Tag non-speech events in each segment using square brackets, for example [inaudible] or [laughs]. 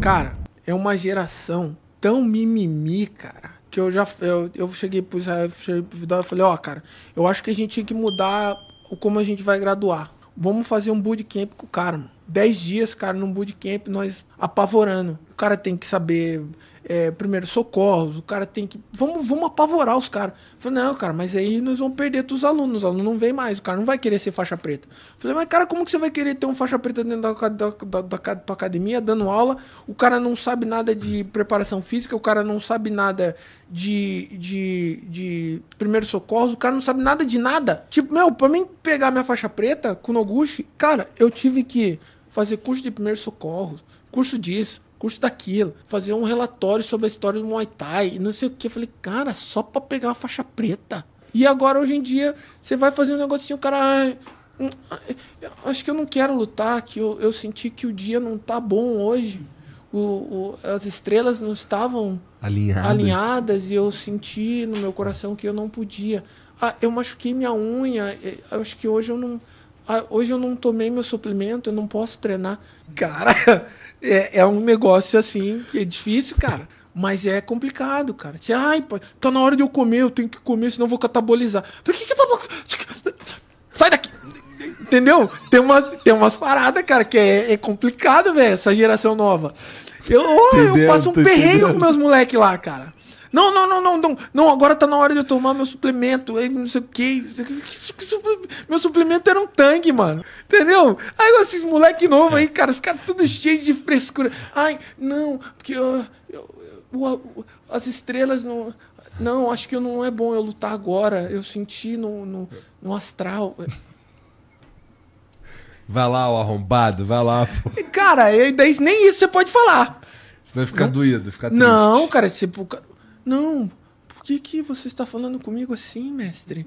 Cara, é uma geração tão mimimi, cara, que eu já eu, eu cheguei pro Israel, e falei, ó, oh, cara, eu acho que a gente tinha que mudar como a gente vai graduar. Vamos fazer um bootcamp com o cara, mano. Dez dias, cara, num bootcamp, nós apavorando cara tem que saber é, primeiro socorros, o cara tem que. Vamos, vamos apavorar os caras. Falei, não, cara, mas aí nós vamos perder os alunos, os alunos não vem mais, o cara não vai querer ser faixa preta. Falei, mas cara, como que você vai querer ter um faixa preta dentro da, da, da, da tua academia, dando aula? O cara não sabe nada de preparação física, o cara não sabe nada de, de, de primeiro socorros, o cara não sabe nada de nada. Tipo, meu, pra mim pegar minha faixa preta com Noguchi, cara, eu tive que fazer curso de primeiro socorro, curso disso curso daquilo, fazer um relatório sobre a história do Muay Thai e não sei o que. Eu falei, cara, só pra pegar a faixa preta. E agora, hoje em dia, você vai fazer um negocinho, o cara. Hum, acho que eu não quero lutar, que eu, eu senti que o dia não tá bom hoje. O, o, as estrelas não estavam Alinhada. alinhadas e eu senti no meu coração que eu não podia. Ah, eu machuquei minha unha, eu acho que hoje eu não, ah, hoje eu não tomei meu suplemento, eu não posso treinar. Cara, [laughs] é, é um negócio assim que é difícil, cara. Mas é complicado, cara. Ai, pai, tá na hora de eu comer, eu tenho que comer, senão eu vou catabolizar. Por que que tá... Sai daqui! Entendeu? Tem umas, tem umas paradas, cara, que é, é complicado, velho, essa geração nova. Eu, oh, eu passo um perreio com meus moleques lá, cara. Não, não, não, não, não, não, agora tá na hora de eu tomar meu suplemento, aí não sei o quê. Que, que, que, meu suplemento era um tangue, mano. Entendeu? Aí esses moleque novo aí, cara, os caras tudo cheio de frescura. Ai, não, porque eu, eu, eu, as estrelas não. Não, acho que não é bom eu lutar agora. Eu senti no, no, no astral. Vai lá, o arrombado, vai lá. Pô. Cara, daí nem isso você pode falar. Senão fica não? doído, fica triste. Não, cara, você Não, por que, que você está falando comigo assim, mestre?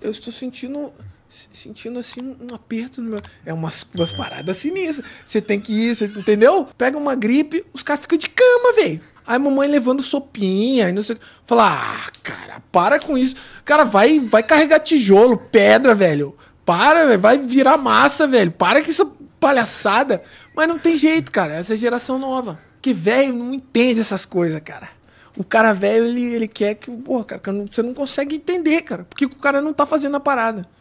eu estou sentindo sentindo assim um aperto no meu. É umas, umas é. paradas sinistras. Você tem que ir, cê, entendeu? Pega uma gripe, os caras ficam de cama, velho. Aí mamãe levando sopinha, aí não sei o que. Fala, ah, cara, para com isso. Cara, vai, vai carregar tijolo, pedra, velho. Para, Vai virar massa, velho. Para com essa palhaçada. Mas não tem jeito, cara. Essa é geração nova. Que velho não entende essas coisas, cara. O cara velho, ele, ele quer que. Porra, cara, você não consegue entender, cara. Porque o cara não tá fazendo a parada.